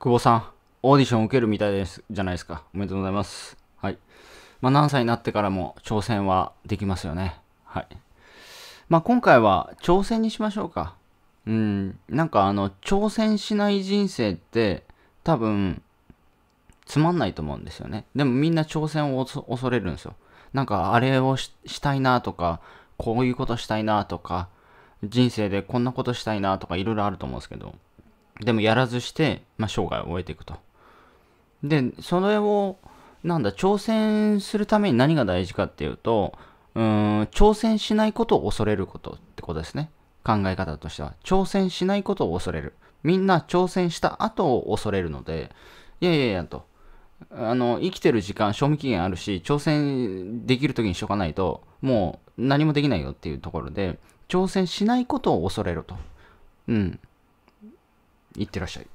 久保さん、オーディション受けるみたいですじゃないですか。おめでとうございます。はい。まあ、何歳になってからも挑戦はできますよね。はい。まあ、今回は挑戦にしましょうか。うん、なんかあの、挑戦しない人生って多分、つまんないと思うんですよね。でもみんな挑戦を恐れるんですよ。なんかあれをしたいなとか、こういうことしたいなとか、人生でこんなことしたいなとかいろいろあると思うんですけど、でもやらずして、まあ、生涯を終えていくと。で、それを、なんだ、挑戦するために何が大事かっていうと、うん、挑戦しないことを恐れることってことですね。考え方としては。挑戦しないことを恐れる。みんな挑戦した後を恐れるので、いやいやいやと。あの、生きてる時間、賞味期限あるし、挑戦できる時にしとかないと、もう何もできないよっていうところで、挑戦しないことを恐れると。うん。いってらっしゃい。